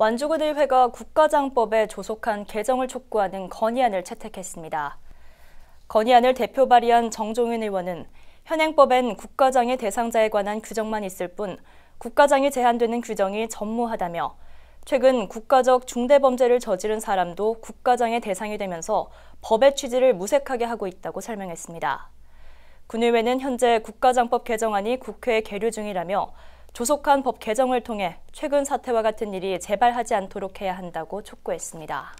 완주군의회가 국가장법에 조속한 개정을 촉구하는 건의안을 채택했습니다. 건의안을 대표 발의한 정종윤 의원은 현행법엔 국가장의 대상자에 관한 규정만 있을 뿐 국가장이 제한되는 규정이 전무하다며 최근 국가적 중대범죄를 저지른 사람도 국가장의 대상이 되면서 법의 취지를 무색하게 하고 있다고 설명했습니다. 군의회는 현재 국가장법 개정안이 국회에 계류 중이라며 조속한 법 개정을 통해 최근 사태와 같은 일이 재발하지 않도록 해야 한다고 촉구했습니다.